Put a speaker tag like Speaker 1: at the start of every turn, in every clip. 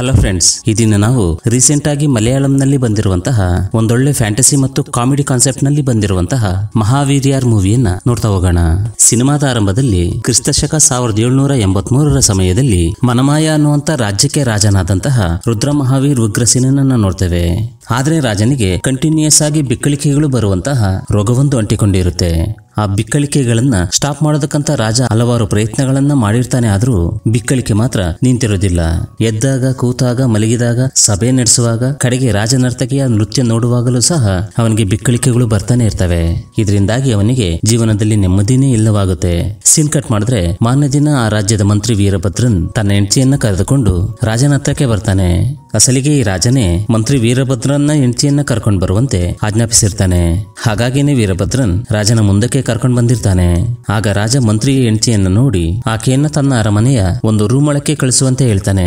Speaker 1: hello friends ಇದನ್ನು ನಾವು recent ಆಗಿ ಮಲಯಾಳಂನಲ್ಲಿ ಬಂದಿರುವಂತಹ ಒಂದೊಳ್ಳೆ ಫ್ಯಾಂಟಸಿ ಮತ್ತು ಕಾಮಿಡಿ ಕಾನ್ಸೆಪ್ಟ್ ನಲ್ಲಿ ಬಂದಿರುವಂತಹ ಮಹಾವೀರ್ಯಾರ್ ಮೂವಿಯನ್ನ ನೋಡ್ತಾ ಹೋಗೋಣ ಸಿನಿಮಾದ ಆರಂಭದಲ್ಲಿ ಕ್ರಿಸ್ತಶಕ ಸಾವಿರದ ಏಳ್ನೂರ ಎಂಬತ್ ಮೂರರ ಸಮಯದಲ್ಲಿ ಮನಮಾಯ ಅನ್ನುವಂತ ರಾಜ್ಯಕ್ಕೆ ರಾಜನಾದಂತಹ ರುದ್ರ ಮಹಾವೀರ್ ಉಗ್ರಸೇನನ್ನ ನೋಡ್ತೇವೆ ಆದರೆ ರಾಜನಿಗೆ ಕಂಟಿನ್ಯೂಯಸ್ ಆಗಿ ಬಿಕ್ಕಳಿಕೆಗಳು ಬರುವಂತಹ ರೋಗವೊಂದು ಅಂಟಿಕೊಂಡಿರುತ್ತೆ ಆ ಬಿಕ್ಕಳಿಕೆಗಳನ್ನ ಸ್ಟಾಪ್ ಮಾಡೋದಕ್ಕಂತ ರಾಜ ಹಲವಾರು ಪ್ರಯತ್ನಗಳನ್ನ ಮಾಡಿರ್ತಾನೆ ಆದರೂ ಬಿಕ್ಕಳಿಕೆ ಮಾತ್ರ ನಿಂತಿರೋದಿಲ್ಲ ಎದ್ದಾಗ ಕೂತಾಗ ಮಲಗಿದಾಗ ಸಭೆ ನಡೆಸುವಾಗ ಕಡೆಗೆ ರಾಜನರ್ತಕಿಯ ನೃತ್ಯ ನೋಡುವಾಗಲೂ ಸಹ ಅವನಿಗೆ ಬಿಕ್ಕಳಿಕೆಗಳು ಬರ್ತಾನೆ ಇರ್ತವೆ ಇದರಿಂದಾಗಿ ಅವನಿಗೆ ಜೀವನದಲ್ಲಿ ನೆಮ್ಮದಿನೇ ಇಲ್ಲವಾಗುತ್ತೆ ಸಿನ್ ಕಟ್ ಮಾಡಿದ್ರೆ ಮಾನ್ಯ ದಿನ ಆ ರಾಜ್ಯದ ಮಂತ್ರಿ ವೀರಭದ್ರನ್ ತನ್ನ ಹೆಂಡತಿಯನ್ನ ಕರೆದುಕೊಂಡು ರಾಜನ ಹತ್ರಕ್ಕೆ ಬರ್ತಾನೆ ಅಸಲಿಗೆ ಈ ರಾಜನೇ ಮಂತ್ರಿ ವೀರಭದ್ರ ತನ್ನ ಹೆಂಡತಿಯನ್ನ ಕರ್ಕೊಂಡು ಬರುವಂತೆ ಆಜ್ಞಾಪಿಸಿರ್ತಾನೆ ಹಾಗಾಗಿನೇ ವೀರಭದ್ರನ್ ರಾಜನ ಮುಂದಕ್ಕೆ ಕರ್ಕೊಂಡು ಬಂದಿರ್ತಾನೆ ಆಗ ರಾಜ ಮಂತ್ರಿಯ ಹೆಂಡತಿಯನ್ನ ನೋಡಿ ಆಕೆಯನ್ನ ತನ್ನ ಅರಮನೆಯ ಒಂದು ಒಳಕ್ಕೆ ಕಳಿಸುವಂತೆ ಹೇಳ್ತಾನೆ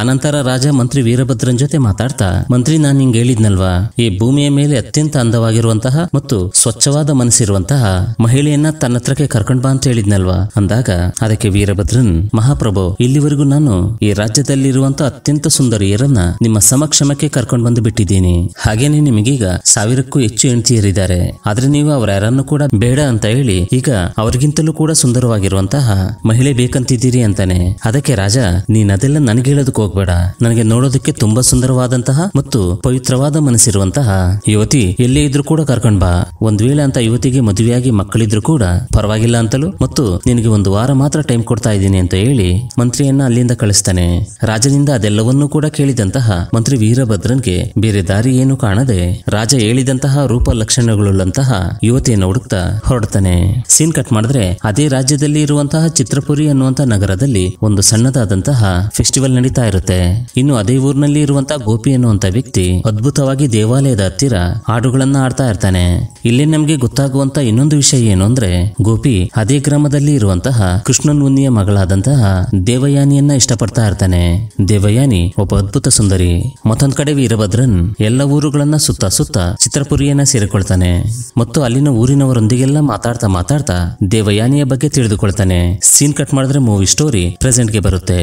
Speaker 1: ಆನಂತರ ರಾಜ ಮಂತ್ರಿ ವೀರಭದ್ರನ್ ಜೊತೆ ಮಾತಾಡ್ತಾ ಮಂತ್ರಿ ನಾನು ಹಿಂಗ್ ಹೇಳಿದ್ನಲ್ವಾ ಈ ಭೂಮಿಯ ಮೇಲೆ ಅತ್ಯಂತ ಅಂದವಾಗಿರುವಂತಹ ಮತ್ತು ಸ್ವಚ್ಛವಾದ ಮನಸ್ಸಿರುವಂತಹ ಮಹಿಳೆಯನ್ನ ತನ್ನ ಹತ್ರಕ್ಕೆ ಕರ್ಕೊಂಡ್ ಬಾ ಅಂತ ಹೇಳಿದ್ನಲ್ವಾ ಅಂದಾಗ ಅದಕ್ಕೆ ವೀರಭದ್ರನ್ ಮಹಾಪ್ರಭು ಇಲ್ಲಿವರೆಗೂ ನಾನು ಈ ರಾಜ್ಯದಲ್ಲಿರುವಂತಹ ಅತ್ಯಂತ ಸುಂದರಿಯರನ್ನ ನಿಮ್ಮ ಸಮಕ್ಷಮಕ್ಕೆ ಕರ್ಕೊಂಡು ಬಂದು ಬಿಟ್ಟಿದ್ದೀನಿ ಹಾಗೇನೆ ನಿಮಗೀಗ ಸಾವಿರಕ್ಕೂ ಹೆಚ್ಚು ಹೆಂಡತಿಯರಿದ್ದಾರೆ ಆದ್ರೆ ನೀವು ಅವರ ಯಾರನ್ನು ಕೂಡ ಬೇಡ ಅಂತ ಹೇಳಿ ಈಗ ಅವರಿಗಿಂತಲೂ ಕೂಡ ಸುಂದರವಾಗಿರುವಂತಹ ಮಹಿಳೆ ಬೇಕಂತಿದ್ದೀರಿ ಅಂತಾನೆ ಅದಕ್ಕೆ ರಾಜ ನೀನ್ ಅದೆಲ್ಲ ನನಗೆ ಹೇಳೋದಕ್ಕೆ ಹೋಗ್ಬೇಡ ನನಗೆ ನೋಡೋದಕ್ಕೆ ತುಂಬಾ ಸುಂದರವಾದಂತಹ ಮತ್ತು ಪವಿತ್ರವಾದ ಮನಸ್ಸಿರುವಂತಹ ಯುವತಿ ಎಲ್ಲೇ ಇದ್ರು ಕೂಡ ಕರ್ಕೊಂಡ್ ಬಾ ಒಂದ್ ವೇಳೆ ಅಂತ ಯುವತಿಗೆ ಮದುವೆಯಾಗಿ ಮಕ್ಕಳಿದ್ರು ಕೂಡ ಪರವಾಗಿಲ್ಲ ಅಂತಲೂ ಮತ್ತು ನಿನಗೆ ಒಂದು ವಾರ ಮಾತ್ರ ಟೈಮ್ ಕೊಡ್ತಾ ಇದ್ದೀನಿ ಅಂತ ಹೇಳಿ ಮಂತ್ರಿಯನ್ನ ಅಲ್ಲಿಂದ ಕಳಿಸ್ತಾನೆ ರಾಜನಿಂದ ಅದೆಲ್ಲವನ್ನೂ ಕೂಡ ಕೇಳಿದಂತಹ ಮಂತ್ರಿ ವೀರಭದ್ರನ್ಗೆ ಬೇರೆ ದಾರಿ ಏನು ಕಾಣದೆ ರಾಜ ಹೇಳಿದಂತಹ ರೂಪ ಲಕ್ಷಣಗಳುಳ್ಳಂತಹ ಯುವತಿಯನ್ನು ಹುಡುಕ್ತಾ ಹೊರಡ್ತಾನೆ ಸೀನ್ ಕಟ್ ಮಾಡಿದ್ರೆ ಅದೇ ರಾಜ್ಯದಲ್ಲಿ ಇರುವಂತಹ ಚಿತ್ರಪುರಿ ಅನ್ನುವಂತಹ ನಗರದಲ್ಲಿ ಒಂದು ಸಣ್ಣದಾದಂತಹ ಫೆಸ್ಟಿವಲ್ ನಡೀತಾ ಇರುತ್ತೆ ಇನ್ನು ಅದೇ ಊರಿನಲ್ಲಿ ಇರುವಂತಹ ಗೋಪಿ ಅನ್ನುವಂತ ವ್ಯಕ್ತಿ ಅದ್ಭುತವಾಗಿ ದೇವಾಲಯದ ಹತ್ತಿರ ಹಾಡುಗಳನ್ನ ಆಡ್ತಾ ಇರ್ತಾನೆ ಇಲ್ಲಿ ನಮ್ಗೆ ಗೊತ್ತಾಗುವಂತ ಇನ್ನೊಂದು ವಿಷಯ ಏನು ಅಂದ್ರೆ ಗೋಪಿ ಅದೇ ಗ್ರಾಮದಲ್ಲಿ ಇರುವಂತಹ ಕೃಷ್ಣನ್ ಮುನಿಯ ಮಗಳಾದಂತಹ ದೇವಯಾನಿಯನ್ನ ಇಷ್ಟಪಡ್ತಾ ಇರ್ತಾನೆ ದೇವಯಾನಿ ಒಬ್ಬ ಅದ್ಭುತ ಸುಂದರಿ ಮತ್ತೊಂದ್ ಕಡೆ ವೀರಭದ್ರನ್ ಎಲ್ಲ ಊರುಗಳನ್ನ ಸುತ್ತ ಸುತ್ತ ಚಿತ್ರಪುರಿಯನ್ನ ಸೇರಿಕೊಳ್ತಾನೆ ಮತ್ತು ಅಲ್ಲಿನ ಊರಿನವರೊಂದಿಗೆಲ್ಲ ಮಾತಾಡ್ತಾ ಮಾತಾಡ್ತಾ ದೇವಯಾನಿಯ ಬಗ್ಗೆ ತಿಳಿದುಕೊಳ್ತಾನೆ ಸೀನ್ ಕಟ್ ಮಾಡಿದ್ರೆ ಮೂವಿ ಸ್ಟೋರಿ ಪ್ರೆಸೆಂಟ್ ಗೆ ಬರುತ್ತೆ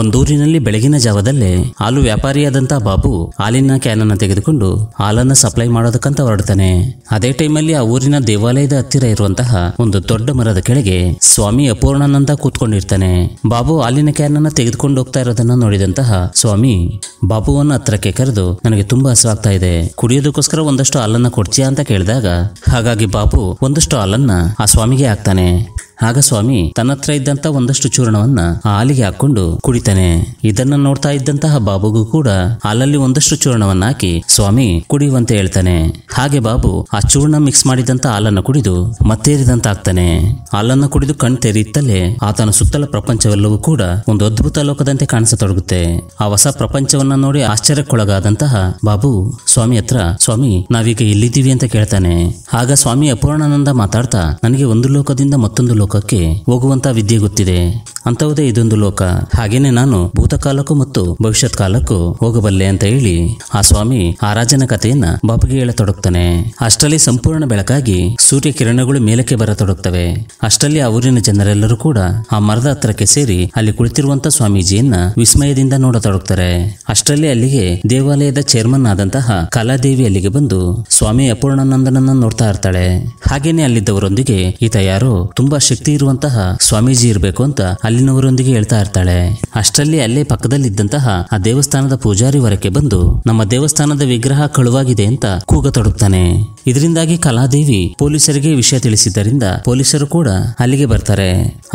Speaker 1: ಒಂದೂರಿನಲ್ಲಿ ಬೆಳಗಿನ ಜಾವದಲ್ಲೇ ಹಾಲು ವ್ಯಾಪಾರಿಯಾದಂತಹ ಬಾಬು ಹಾಲಿನ ಕ್ಯಾನ್ ಅನ್ನ ತೆಗೆದುಕೊಂಡು ಹಾಲನ್ನು ಸಪ್ಲೈ ಮಾಡೋದಕ್ಕಂತ ಹೊರಡ್ತಾನೆ ಅದೇ ಟೈಮಲ್ಲಿ ಆ ಊರಿನ ದೇವಾಲಯದ ಹತ್ತಿರ ಇರುವಂತಹ ಒಂದು ದೊಡ್ಡ ಮರದ ಕೆಳಗೆ ಸ್ವಾಮಿ ಅಪೂರ್ಣನಂತ ಕೂತ್ಕೊಂಡಿರ್ತಾನೆ ಬಾಬು ಹಾಲಿನ ಕ್ಯಾನ್ ಅನ್ನ ತೆಗೆದುಕೊಂಡು ಹೋಗ್ತಾ ಇರೋದನ್ನ ನೋಡಿದಂತಹ ಸ್ವಾಮಿ ಬಾಬುವನ್ನು ಹತ್ರಕ್ಕೆ ಕರೆದು ನನಗೆ ತುಂಬಾ ಹಸುವಾಗ್ತಾ ಇದೆ ಕುಡಿಯೋದಕ್ಕೋಸ್ಕರ ಒಂದಷ್ಟು ಹಾಲನ್ನ ಕೊಡ್ತೀಯಾ ಅಂತ ಕೇಳಿದಾಗ ಹಾಗಾಗಿ ಬಾಬು ಒಂದಷ್ಟು ಹಾಲನ್ನ ಆ ಸ್ವಾಮಿಗೆ ಹಾಕ್ತಾನೆ ಆಗ ಸ್ವಾಮಿ ತನ್ನತ್ರ ಇದ್ದಂತ ಒಂದಷ್ಟು ಚೂರ್ಣವನ್ನ ಆ ಹಾಲಿಗೆ ಹಾಕೊಂಡು ಕುಡಿತಾನೆ ಇದನ್ನ ನೋಡ್ತಾ ಇದ್ದಂತಹ ಬಾಬುಗೂ ಕೂಡ ಹಾಲಲ್ಲಿ ಒಂದಷ್ಟು ಚೂರ್ಣವನ್ನ ಹಾಕಿ ಸ್ವಾಮಿ ಕುಡಿಯುವಂತೆ ಹೇಳ್ತಾನೆ ಹಾಗೆ ಬಾಬು ಆ ಚೂರ್ಣ ಮಿಕ್ಸ್ ಮಾಡಿದಂತ ಹಾಲನ್ನ ಕುಡಿದು ಹಾಕ್ತಾನೆ ಹಾಲನ್ನ ಕುಡಿದು ಕಣ್ ತೆರೆಯುತ್ತಲೇ ಆತನ ಸುತ್ತಲ ಪ್ರಪಂಚವೆಲ್ಲವೂ ಕೂಡ ಒಂದು ಅದ್ಭುತ ಲೋಕದಂತೆ ಕಾಣಿಸತೊಡಗುತ್ತೆ ಆ ಹೊಸ ಪ್ರಪಂಚವನ್ನ ನೋಡಿ ಆಶ್ಚರ್ಯಕ್ಕೊಳಗಾದಂತಹ ಬಾಬು ಸ್ವಾಮಿ ಹತ್ರ ಸ್ವಾಮಿ ನಾವೀಗ ಇಲ್ಲಿದ್ದೀವಿ ಅಂತ ಕೇಳ್ತಾನೆ ಆಗ ಸ್ವಾಮಿ ಅಪೂರ್ಣಾನಂದ ಮಾತಾಡ್ತಾ ನನಗೆ ಒಂದು ಲೋಕದಿಂದ ಮತ್ತೊಂದು ಲೋಕ ಲೋಕಕ್ಕೆ ಹೋಗುವಂತ ವಿದ್ಯೆ ಗೊತ್ತಿದೆ ಅಂತವುದೇ ಇದೊಂದು ಲೋಕ ಹಾಗೇನೆ ನಾನು ಭೂತಕಾಲಕ್ಕೂ ಮತ್ತು ಭವಿಷ್ಯತ್ ಕಾಲಕ್ಕೂ ಹೋಗಬಲ್ಲೆ ಅಂತ ಹೇಳಿ ಆ ಸ್ವಾಮಿ ಆ ರಾಜನ ಕಥೆಯನ್ನ ಬಾಪುಗೆ ಹೇಳತೊಡಗ್ತಾನೆ ಅಷ್ಟರಲ್ಲಿ ಸಂಪೂರ್ಣ ಬೆಳಕಾಗಿ ಸೂರ್ಯ ಕಿರಣಗಳು ಮೇಲಕ್ಕೆ ಬರತೊಡಕ್ತವೆ ಅಷ್ಟರಲ್ಲಿ ಆ ಊರಿನ ಜನರೆಲ್ಲರೂ ಕೂಡ ಆ ಮರದ ಹತ್ರಕ್ಕೆ ಸೇರಿ ಅಲ್ಲಿ ಕುಳಿತಿರುವಂತ ಸ್ವಾಮೀಜಿಯನ್ನ ವಿಸ್ಮಯದಿಂದ ನೋಡತೊಡಕ್ತಾರೆ ಅಷ್ಟರಲ್ಲಿ ಅಲ್ಲಿಗೆ ದೇವಾಲಯದ ಚೇರ್ಮನ್ ಆದಂತಹ ಕಲಾದೇವಿ ಅಲ್ಲಿಗೆ ಬಂದು ಸ್ವಾಮಿ ಅಪೂರ್ಣಾನಂದನನ್ನ ನೋಡ್ತಾ ಇರ್ತಾಳೆ ಹಾಗೇನೆ ಅಲ್ಲಿದ್ದವರೊಂದಿಗೆ ಈತ ಯಾರೋ ತುಂಬಾ ಶಕ್ತಿ ಇರುವಂತಹ ಸ್ವಾಮೀಜಿ ಇರಬೇಕು ಅಂತ ಅಲ್ಲಿನವರೊಂದಿಗೆ ಹೇಳ್ತಾ ಇರ್ತಾಳೆ ಅಷ್ಟರಲ್ಲಿ ಅಲ್ಲೇ ಪಕ್ಕದಲ್ಲಿದ್ದಂತಹ ಆ ದೇವಸ್ಥಾನದ ಪೂಜಾರಿ ಹೊರಕ್ಕೆ ಬಂದು ನಮ್ಮ ದೇವಸ್ಥಾನದ ವಿಗ್ರಹ ಕಳುವಾಗಿದೆ ಅಂತ ಕೂಗತೊಡಗ್ತಾನೆ ಇದರಿಂದಾಗಿ ಕಲಾದೇವಿ ಪೊಲೀಸರಿಗೆ ವಿಷಯ ತಿಳಿಸಿದ್ದರಿಂದ ಪೊಲೀಸರು ಕೂಡ ಅಲ್ಲಿಗೆ ಬರ್ತಾರೆ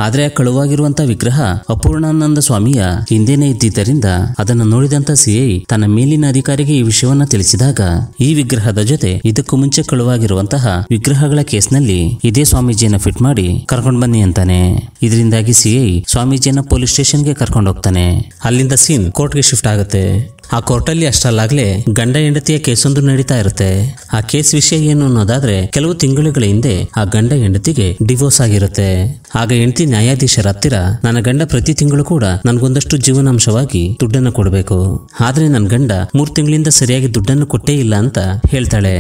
Speaker 1: ಆದ್ರೆ ಕಳುವಾಗಿರುವಂತಹ ವಿಗ್ರಹ ಅಪೂರ್ಣಾನಂದ ಸ್ವಾಮಿಯ ಹಿಂದೆನೇ ಇದ್ದಿದ್ದರಿಂದ ಅದನ್ನು ನೋಡಿದಂತ ಸಿಐ ತನ್ನ ಮೇಲಿನ ಅಧಿಕಾರಿಗೆ ಈ ವಿಷಯವನ್ನ ತಿಳಿಸಿದಾಗ ಈ ವಿಗ್ರಹದ ಜೊತೆ ಇದಕ್ಕೂ ಮುಂಚೆ ಕಳುವಾಗಿರುವಂತಹ ವಿಗ್ರಹಗಳ ಕೇಸ್ನಲ್ಲಿ ಇದೇ ಸ್ವಾಮೀಜಿಯನ್ನ ಫಿಟ್ ಮಾಡಿ ಕರ್ಕೊಂಡು ಬನ್ನಿ ಅಂತಾನೆ ಇದರಿಂದಾಗಿ ಸಿಐ ಸ್ವಾಮೀಜಿಯನ್ನ ಪೊಲೀಸ್ ಸ್ಟೇಷನ್ಗೆ ಕರ್ಕೊಂಡು ಹೋಗ್ತಾನೆ ಅಲ್ಲಿಂದ ಸೀನ್ ಕೋರ್ಟ್ಗೆ ಶಿಫ್ಟ್ ಆಗುತ್ತೆ ಆ ಕೋರ್ಟಲ್ಲಿ ಅಷ್ಟಲ್ಲಾಗ್ಲೆ ಗಂಡ ಹೆಂಡತಿಯ ಕೇಸೊಂದು ನಡೀತಾ ಇರುತ್ತೆ ಆ ಕೇಸ್ ವಿಷಯ ಏನು ಅನ್ನೋದಾದ್ರೆ ಕೆಲವು ತಿಂಗಳುಗಳ ಹಿಂದೆ ಆ ಗಂಡ ಹೆಂಡತಿಗೆ ಡಿವೋರ್ಸ್ ಆಗಿರುತ್ತೆ ಆಗ ಹೆಂಡತಿ ನ್ಯಾಯಾಧೀಶರ ಹತ್ತಿರ ನನ್ನ ಗಂಡ ಪ್ರತಿ ತಿಂಗಳು ಕೂಡ ನನ್ಗೊಂದಷ್ಟು ಜೀವನಾಂಶವಾಗಿ ದುಡ್ಡನ್ನು ಕೊಡಬೇಕು ಆದ್ರೆ ನನ್ನ ಗಂಡ ಮೂರು ತಿಂಗಳಿಂದ ಸರಿಯಾಗಿ ದುಡ್ಡನ್ನು ಕೊಟ್ಟೇ ಇಲ್ಲ ಅಂತ ಹೇಳ್ತಾಳೆ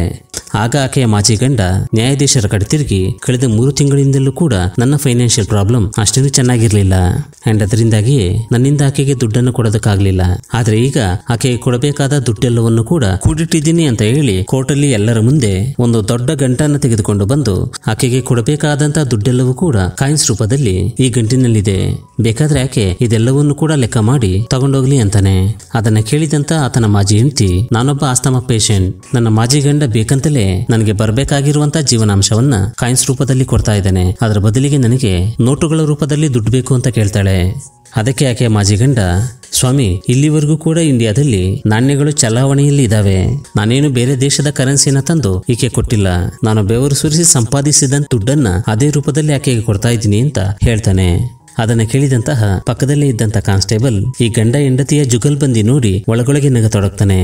Speaker 1: ಆಗ ಆಕೆಯ ಮಾಜಿ ಗಂಡ ನ್ಯಾಯಾಧೀಶರ ಕಡೆ ತಿರುಗಿ ಕಳೆದ ಮೂರು ತಿಂಗಳಿಂದಲೂ ಕೂಡ ನನ್ನ ಫೈನಾನ್ಷಿಯಲ್ ಪ್ರಾಬ್ಲಮ್ ಅಷ್ಟೇನು ಚೆನ್ನಾಗಿರ್ಲಿಲ್ಲ ಅಂಡ್ ಅದರಿಂದಾಗಿಯೇ ನನ್ನಿಂದ ಆಕೆಗೆ ದುಡ್ಡನ್ನು ಕೊಡೋದಕ್ಕಾಗ್ಲಿಲ್ಲ ಆದ್ರೆ ಈಗ ಆ ಆಕೆಗೆ ಕೊಡಬೇಕಾದ ದುಡ್ಡೆಲ್ಲವನ್ನು ಕೂಡ ಕೂಡಿಟ್ಟಿದ್ದೀನಿ ಅಂತ ಹೇಳಿ ಕೋರ್ಟಲ್ಲಿ ಎಲ್ಲರ ಮುಂದೆ ಒಂದು ದೊಡ್ಡ ಗಂಟನ್ನು ತೆಗೆದುಕೊಂಡು ಬಂದು ಆಕೆಗೆ ಕೊಡಬೇಕಾದಂತಹ ದುಡ್ಡೆಲ್ಲವೂ ಕೂಡ ಕಾಯಿನ್ಸ್ ರೂಪದಲ್ಲಿ ಈ ಗಂಟಿನಲ್ಲಿದೆ ಬೇಕಾದ್ರೆ ಆಕೆ ಇದೆಲ್ಲವನ್ನು ಕೂಡ ಲೆಕ್ಕ ಮಾಡಿ ತಗೊಂಡೋಗ್ಲಿ ಅಂತಾನೆ ಅದನ್ನ ಕೇಳಿದಂತ ಆತನ ಮಾಜಿ ಹೆಂಡತಿ ನಾನೊಬ್ಬ ಆಸ್ತಮ ಪೇಷಂಟ್ ನನ್ನ ಮಾಜಿ ಗಂಡ ಬೇಕಂತಲೇ ನನಗೆ ಬರಬೇಕಾಗಿರುವಂತ ಜೀವನಾಂಶವನ್ನ ಕಾಯಿನ್ಸ್ ರೂಪದಲ್ಲಿ ಕೊಡ್ತಾ ಇದ್ದಾನೆ ಅದರ ಬದಲಿಗೆ ನನಗೆ ನೋಟುಗಳ ರೂಪದಲ್ಲಿ ದುಡ್ಡು ಬೇಕು ಅಂತ ಕೇಳ್ತಾಳೆ ಅದಕ್ಕೆ ಆಕೆಯ ಮಾಜಿ ಗಂಡ ಸ್ವಾಮಿ ಇಲ್ಲಿವರೆಗೂ ಕೂಡ ಇಂಡಿಯಾದಲ್ಲಿ ನಾಣ್ಯಗಳು ಚಲಾವಣೆಯಲ್ಲಿ ಇದಾವೆ ನಾನೇನು ಬೇರೆ ದೇಶದ ಕರೆನ್ಸಿನ ತಂದು ಈಕೆ ಕೊಟ್ಟಿಲ್ಲ ನಾನು ಬೆವರು ಸುರಿಸಿ ಸಂಪಾದಿಸಿದ ದುಡ್ಡನ್ನ ಅದೇ ರೂಪದಲ್ಲಿ ಆಕೆಗೆ ಕೊಡ್ತಾ ಇದ್ದೀನಿ ಅಂತ ಹೇಳ್ತಾನೆ ಅದನ್ನು ಕೇಳಿದಂತಹ ಪಕ್ಕದಲ್ಲೇ ಇದ್ದಂತ ಕಾನ್ಸ್ಟೇಬಲ್ ಈ ಗಂಡ ಹೆಂಡತಿಯ ಜುಗಲ್ ಬಂದಿ ನೋಡಿ ಒಳಗೊಳಗೆ ನಗತೊಡಕ್ತಾನೆ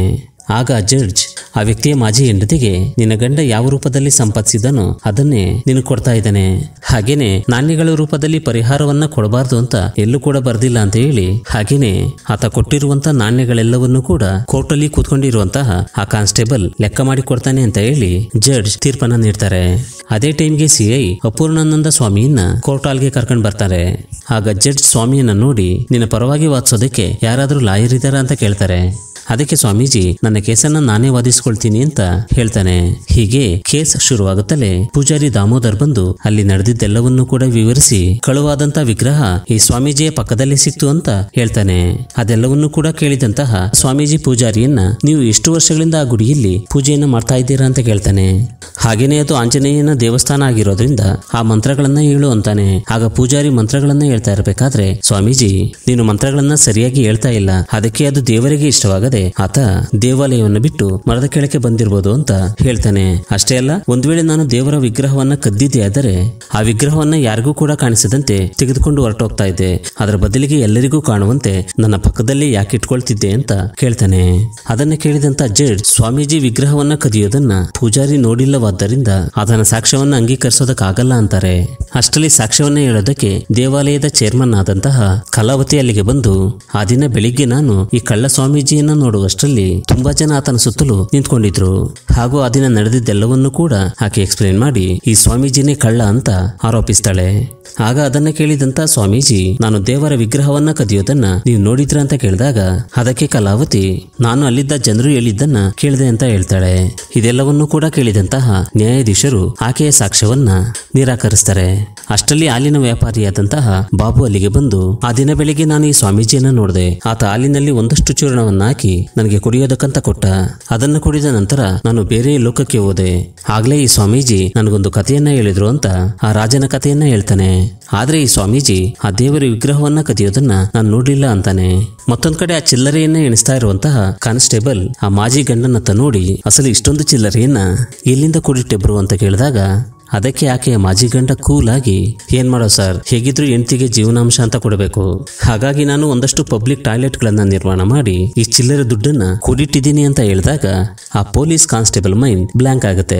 Speaker 1: ಆಗ ಜಡ್ಜ್ ಆ ವ್ಯಕ್ತಿಯ ಮಾಜಿ ಹೆಂಡತಿಗೆ ನಿನ್ನ ಗಂಡ ಯಾವ ರೂಪದಲ್ಲಿ ಸಂಪಾದಿಸಿದನೋ ಅದನ್ನೇ ನಿನಗೆ ಕೊಡ್ತಾ ಇದ್ದಾನೆ ಹಾಗೇನೆ ನಾಣ್ಯಗಳ ರೂಪದಲ್ಲಿ ಪರಿಹಾರವನ್ನ ಕೊಡಬಾರ್ದು ಅಂತ ಎಲ್ಲೂ ಕೂಡ ಬರ್ದಿಲ್ಲ ಅಂತ ಹೇಳಿ ಹಾಗೇನೆ ಆತ ಕೊಟ್ಟಿರುವಂತ ನಾಣ್ಯಗಳೆಲ್ಲವನ್ನೂ ಕೂಡ ಕೋರ್ಟ್ ಅಲ್ಲಿ ಕೂತ್ಕೊಂಡಿರುವಂತಹ ಆ ಕಾನ್ಸ್ಟೇಬಲ್ ಲೆಕ್ಕ ಮಾಡಿ ಕೊಡ್ತಾನೆ ಅಂತ ಹೇಳಿ ಜಡ್ಜ್ ತೀರ್ಪನ್ನ ನೀಡ್ತಾರೆ ಅದೇ ಟೈಮ್ಗೆ ಸಿಐ ಅಪೂರ್ಣಾನಂದ ಸ್ವಾಮಿಯನ್ನ ಕೋರ್ಟ್ ಹಾಲ್ಗೆ ಕರ್ಕೊಂಡು ಬರ್ತಾರೆ ಆಗ ಜಡ್ಜ್ ಸ್ವಾಮಿಯನ್ನ ನೋಡಿ ನಿನ್ನ ಪರವಾಗಿ ವಾದಿಸೋದಕ್ಕೆ ಯಾರಾದರೂ ಲಾಯರ್ ಇದ್ದಾರಾ ಅಂತ ಕೇಳ್ತಾರೆ ಅದಕ್ಕೆ ಸ್ವಾಮೀಜಿ ನನ್ನ ಕೇಸನ್ನ ನಾನೇ ವಾದಿಸ್ಕೊಳ್ತೀನಿ ಅಂತ ಹೇಳ್ತಾನೆ ಹೀಗೆ ಕೇಸ್ ಶುರುವಾಗುತ್ತಲೇ ಪೂಜಾರಿ ದಾಮೋದರ್ ಬಂದು ಅಲ್ಲಿ ನಡೆದಿದ್ದೆಲ್ಲವನ್ನೂ ಕೂಡ ವಿವರಿಸಿ ಕಳುವಾದಂತಹ ವಿಗ್ರಹ ಈ ಸ್ವಾಮೀಜಿಯ ಪಕ್ಕದಲ್ಲಿ ಸಿಕ್ತು ಅಂತ ಹೇಳ್ತಾನೆ ಅದೆಲ್ಲವನ್ನೂ ಕೂಡ ಕೇಳಿದಂತಹ ಸ್ವಾಮೀಜಿ ಪೂಜಾರಿಯನ್ನ ನೀವು ಎಷ್ಟು ವರ್ಷಗಳಿಂದ ಆ ಗುಡಿಯಲ್ಲಿ ಪೂಜೆಯನ್ನು ಮಾಡ್ತಾ ಇದ್ದೀರಾ ಅಂತ ಕೇಳ್ತಾನೆ ಹಾಗೇನೆ ಅದು ಆಂಜನೇಯನ ದೇವಸ್ಥಾನ ಆಗಿರೋದ್ರಿಂದ ಆ ಮಂತ್ರಗಳನ್ನ ಹೇಳು ಅಂತಾನೆ ಆಗ ಪೂಜಾರಿ ಮಂತ್ರಗಳನ್ನ ಹೇಳ್ತಾ ಇರಬೇಕಾದ್ರೆ ಸ್ವಾಮೀಜಿ ನೀನು ಮಂತ್ರಗಳನ್ನ ಸರಿಯಾಗಿ ಹೇಳ್ತಾ ಇಲ್ಲ ಅದಕ್ಕೆ ಅದು ದೇವರಿಗೆ ಇಷ್ಟವಾಗದೆ ಆತ ದೇವಾಲಯವನ್ನು ಬಿಟ್ಟು ಮರದ ಕೆಳಕ್ಕೆ ಬಂದಿರಬಹುದು ಅಂತ ಹೇಳ್ತಾನೆ ಅಷ್ಟೇ ಅಲ್ಲ ಒಂದು ವೇಳೆ ನಾನು ದೇವರ ವಿಗ್ರಹವನ್ನ ಕದ್ದಿದ್ದೆ ಆದರೆ ಆ ವಿಗ್ರಹವನ್ನ ಯಾರಿಗೂ ಕೂಡ ಕಾಣಿಸದಂತೆ ತೆಗೆದುಕೊಂಡು ಹೊರಟೋಗ್ತಾ ಇದ್ದೆ ಅದರ ಬದಲಿಗೆ ಎಲ್ಲರಿಗೂ ಕಾಣುವಂತೆ ನನ್ನ ಪಕ್ಕದಲ್ಲಿ ಯಾಕೆ ಇಟ್ಕೊಳ್ತಿದ್ದೆ ಅಂತ ಕೇಳ್ತಾನೆ ಅದನ್ನ ಕೇಳಿದಂತ ಜಡ್ ಸ್ವಾಮೀಜಿ ವಿಗ್ರಹವನ್ನ ಕದಿಯೋದನ್ನ ಪೂಜಾರಿ ನೋಡಿಲ್ಲವಾದ್ದರಿಂದ ಅದನ್ನ ಸಾಕ್ಷ್ಯವನ್ನ ಅಂಗೀಕರಿಸೋದಕ್ಕಾಗಲ್ಲ ಅಂತಾರೆ ಅಷ್ಟರಲ್ಲಿ ಸಾಕ್ಷ್ಯವನ್ನ ಹೇಳೋದಕ್ಕೆ ದೇವಾಲಯದ ಚೇರ್ಮನ್ ಆದಂತಹ ಕಲಾವತಿ ಅಲ್ಲಿಗೆ ಬಂದು ಆ ದಿನ ಬೆಳಿಗ್ಗೆ ನಾನು ಈ ಕಳ್ಳ ಸ್ವಾಮೀಜಿಯನ್ನ ನೋಡುವಷ್ಟರಲ್ಲಿ ತುಂಬಾ ಜನ ಆತನ ಸುತ್ತಲೂ ನಿಂತ್ಕೊಂಡಿದ್ರು ಹಾಗೂ ಆ ದಿನ ನಡೆದಿದ್ದೆಲ್ಲವನ್ನೂ ಕೂಡ ಆಕೆ ಎಕ್ಸ್ಪ್ಲೇನ್ ಮಾಡಿ ಈ ಸ್ವಾಮೀಜಿನೇ ಕಳ್ಳ ಅಂತ ಆರೋಪಿಸ್ತಾಳೆ ಆಗ ಅದನ್ನ ಕೇಳಿದಂತ ಸ್ವಾಮೀಜಿ ನಾನು ದೇವರ ವಿಗ್ರಹವನ್ನ ಕದಿಯೋದನ್ನ ನೀವು ನೋಡಿದ್ರ ಅಂತ ಕೇಳಿದಾಗ ಅದಕ್ಕೆ ಕಲಾವತಿ ನಾನು ಅಲ್ಲಿದ್ದ ಜನರು ಹೇಳಿದ್ದನ್ನ ಕೇಳಿದೆ ಅಂತ ಹೇಳ್ತಾಳೆ ಇದೆಲ್ಲವನ್ನೂ ಕೂಡ ಕೇಳಿದಂತಹ ನ್ಯಾಯಾಧೀಶರು ಆಕೆಯ ಸಾಕ್ಷ್ಯವನ್ನ ನಿರಾಕರಿಸ್ತಾರೆ ಅಷ್ಟಲ್ಲಿ ಹಾಲಿನ ವ್ಯಾಪಾರಿಯಾದಂತಹ ಬಾಬು ಅಲ್ಲಿಗೆ ಬಂದು ಆ ದಿನ ಬೆಳಿಗ್ಗೆ ನಾನು ಈ ಸ್ವಾಮೀಜಿಯನ್ನ ನೋಡಿದೆ ಆತ ಹಾಲಿನಲ್ಲಿ ಒಂದಷ್ಟು ಚೂರ್ಣವನ್ನು ಹಾಕಿ ನನಗೆ ಕುಡಿಯೋದಕ್ಕಂತ ಕೊಟ್ಟ ಅದನ್ನು ಕುಡಿದ ನಂತರ ನಾನು ಬೇರೆ ಲೋಕಕ್ಕೆ ಹೋದೆ ಆಗ್ಲೇ ಈ ಸ್ವಾಮೀಜಿ ನನಗೊಂದು ಕಥೆಯನ್ನ ಹೇಳಿದ್ರು ಅಂತ ಆ ರಾಜನ ಕಥೆಯನ್ನ ಹೇಳ್ತಾನೆ ಆದ್ರೆ ಈ ಸ್ವಾಮೀಜಿ ಆ ದೇವರ ವಿಗ್ರಹವನ್ನ ಕದಿಯೋದನ್ನ ನಾನು ನೋಡ್ಲಿಲ್ಲ ಅಂತಾನೆ ಮತ್ತೊಂದ್ ಕಡೆ ಆ ಚಿಲ್ಲರೆಯನ್ನ ಎಣಿಸ್ತಾ ಇರುವಂತಹ ಕಾನ್ಸ್ಟೇಬಲ್ ಆ ಮಾಜಿ ಗಂಡನತ್ತ ನೋಡಿ ಅಸಲು ಇಷ್ಟೊಂದು ಚಿಲ್ಲರೆಯನ್ನ ಎಲ್ಲಿಂದ ಕೂಡಿಟ್ಟೆಬ್ರು ಅಂತ ಕೇಳಿದಾಗ ಅದಕ್ಕೆ ಆಕೆಯ ಮಾಜಿ ಗಂಡ ಕೂಲ್ ಆಗಿ ಏನ್ ಮಾಡೋ ಸರ್ ಹೇಗಿದ್ರು ಹೆಂಡತಿಗೆ ಜೀವನಾಂಶ ಅಂತ ಕೊಡಬೇಕು ಹಾಗಾಗಿ ನಾನು ಒಂದಷ್ಟು ಪಬ್ಲಿಕ್ ಟಾಯ್ಲೆಟ್ ಗಳನ್ನ ನಿರ್ಮಾಣ ಮಾಡಿ ಈ ಚಿಲ್ಲರೆ ದುಡ್ಡನ್ನ ಕೂಡಿಟ್ಟಿದ್ದೀನಿ ಅಂತ ಹೇಳಿದಾಗ ಆ ಪೊಲೀಸ್ ಕಾನ್ಸ್ಟೇಬಲ್ ಮೈಂಡ್ ಬ್ಲಾಂಕ್ ಆಗುತ್ತೆ